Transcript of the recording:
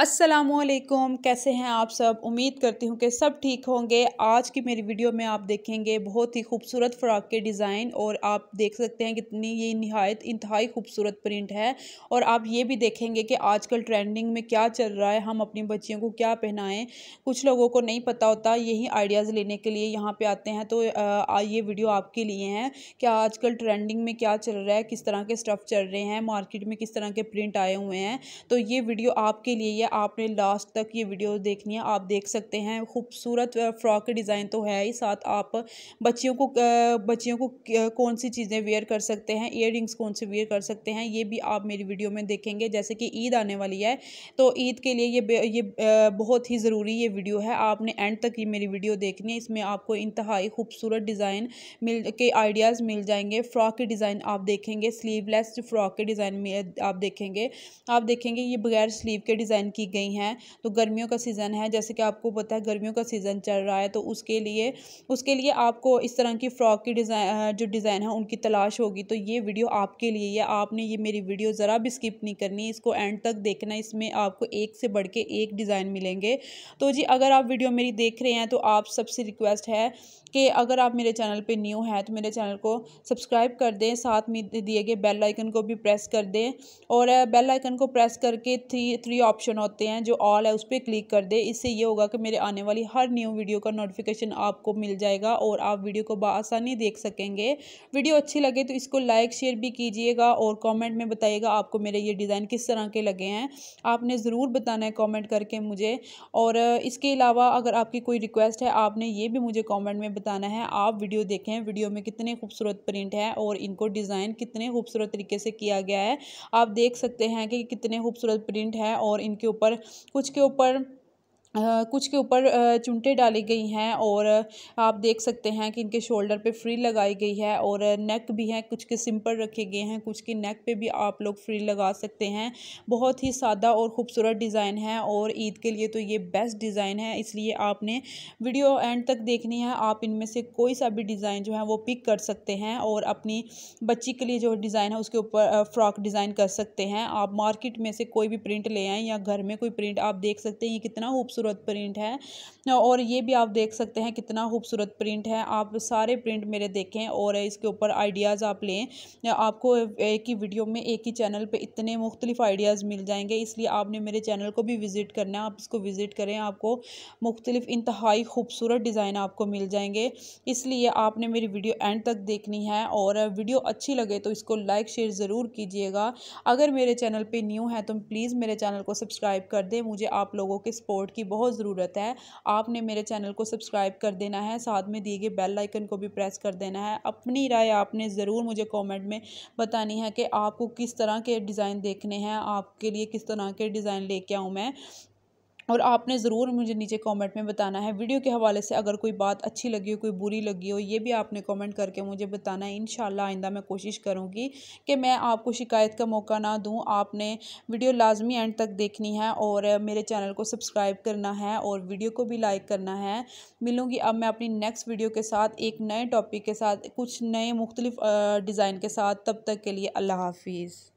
असलकुम कैसे हैं आप सब उम्मीद करती हूँ कि सब ठीक होंगे आज की मेरी वीडियो में आप देखेंगे बहुत ही खूबसूरत फ़्राक के डिज़ाइन और आप देख सकते हैं कितनी ये नहायत इंतहाई खूबसूरत प्रिंट है और आप ये भी देखेंगे कि आजकल ट्रेंडिंग में क्या चल रहा है हम अपनी बच्चियों को क्या पहनाएं कुछ लोगों को नहीं पता होता यही आइडियाज़ लेने के लिए यहाँ पर आते हैं तो आ, ये वीडियो आपके लिए हैं कि आज ट्रेंडिंग में क्या चल रहा है किस तरह के स्टफ़ चल रहे हैं मार्केट में किस तरह के प्रिंट आए हुए हैं तो ये वीडियो आपके लिए आपने लास्ट तक ये वीडियो देखनी है आप देख सकते हैं खूबसूरत फ्रॉक के डिज़ाइन तो है ही साथ आप बच्चियों को बच्चियों को कौन सी चीज़ें वेयर कर सकते हैं इयर कौन से वेयर कर सकते हैं ये भी आप मेरी वीडियो में देखेंगे जैसे कि ईद आने वाली है तो ईद के लिए ये ये बहुत ही ज़रूरी ये वीडियो है आपने एंड तक ये मेरी वीडियो देखनी है इसमें आपको इंतहाई खूबसूरत डिज़ाइन मिल के आइडियाज़ मिल जाएंगे फ़्रॉक के डिज़ाइन आप देखेंगे स्लीवलेस फ्रॉक के डिज़ाइन आप देखेंगे आप देखेंगे ये बगैर स्लीव के डिज़ाइन की की गई हैं तो गर्मियों का सीज़न है जैसे कि आपको पता है गर्मियों का सीज़न चल रहा है तो उसके लिए उसके लिए आपको इस तरह की फ़्रॉक की डिज़ाइन जो डिज़ाइन है उनकी तलाश होगी तो ये वीडियो आपके लिए है आपने ये मेरी वीडियो ज़रा भी स्किप नहीं करनी इसको एंड तक देखना इसमें आपको एक से बढ़ के एक डिज़ाइन मिलेंगे तो जी अगर आप वीडियो मेरी देख रहे हैं तो आप सबसे रिक्वेस्ट है कि अगर आप मेरे चैनल पे न्यू हैं तो मेरे चैनल को सब्सक्राइब कर दें साथ में दिए गए बेल आइकन को भी प्रेस कर दें और बेल आइकन को प्रेस करके थ्री थ्री ऑप्शन हो होते हैं जो ऑल है उस पर क्लिक कर दे इससे ये होगा कि मेरे आने वाली हर न्यू वीडियो का नोटिफिकेशन आपको मिल जाएगा और आप वीडियो को बसानी देख सकेंगे वीडियो अच्छी लगे तो इसको लाइक शेयर भी कीजिएगा और कॉमेंट में बताइएगा आपको मेरे ये डिज़ाइन किस तरह के लगे हैं आपने ज़रूर बताना है कॉमेंट करके मुझे और इसके अलावा अगर आपकी कोई रिक्वेस्ट है आपने ये भी मुझे कमेंट में बताना है आप वीडियो देखें वीडियो में कितने खूबसूरत प्रिंट है और इनको डिज़ाइन कितने खूबसूरत तरीके से किया गया है आप देख सकते हैं कि कितने खूबसूरत प्रिंट है और इनके ऊपर ऊपर कुछ के ऊपर कुछ के ऊपर चुंटे डाली गई हैं और आप देख सकते हैं कि इनके शोल्डर पे फ्री लगाई गई है और नेक भी है कुछ के सिंपल रखे गए हैं कुछ के नेक पे भी आप लोग फ्री लगा सकते हैं बहुत ही सादा और ख़ूबसूरत डिज़ाइन है और ईद के लिए तो ये बेस्ट डिज़ाइन है इसलिए आपने वीडियो एंड तक देखनी है आप इनमें से कोई सा भी डिज़ाइन जो है वो पिक कर सकते हैं और अपनी बच्ची के लिए जो डिज़ाइन है उसके ऊपर फ्रॉक डिज़ाइन कर सकते हैं आप मार्केट में से कोई भी प्रिंट ले आएँ या घर में कोई प्रिंट आप देख सकते हैं ये कितना खूबसूरत खूबसूरत प्रिंट है और ये भी आप देख सकते हैं कितना खूबसूरत प्रिंट है आप सारे प्रिंट मेरे देखें और इसके ऊपर आइडियाज़ आप लें आपको एक ही वीडियो में एक ही चैनल पर इतने मुख्तलिफ आइडियाज़ मिल जाएंगे इसलिए आपने मेरे चैनल को भी विज़िट करना है आप इसको विज़िट करें आपको मुख्तलिफ इंतहाई खूबसूरत डिज़ाइन आपको मिल जाएंगे इसलिए आपने मेरी वीडियो एंड तक देखनी है और वीडियो अच्छी लगे तो इसको लाइक शेयर ज़रूर कीजिएगा अगर मेरे चैनल पर न्यू है तो प्लीज़ मेरे चैनल को सब्सक्राइब कर दें मुझे आप लोगों के सपोर्ट की बहुत ज़रूरत है आपने मेरे चैनल को सब्सक्राइब कर देना है साथ में दिए गए बेल आइकन को भी प्रेस कर देना है अपनी राय आपने ज़रूर मुझे कमेंट में बतानी है कि आपको किस तरह के डिज़ाइन देखने हैं आपके लिए किस तरह के डिज़ाइन लेके आऊँ मैं और आपने ज़रूर मुझे नीचे कमेंट में बताना है वीडियो के हवाले से अगर कोई बात अच्छी लगी हो कोई बुरी लगी हो ये भी आपने कमेंट करके मुझे बताना है इन आइंदा मैं कोशिश करूँगी कि मैं आपको शिकायत का मौका ना दूँ आपने वीडियो लाजमी एंड तक देखनी है और मेरे चैनल को सब्सक्राइब करना है और वीडियो को भी लाइक करना है मिलूँगी अब मैं अपनी नेक्स्ट वीडियो के साथ एक नए टॉपिक के साथ कुछ नए मुख्तलिफ डिज़ाइन के साथ तब तक के लिए अल्लाह हाफिज़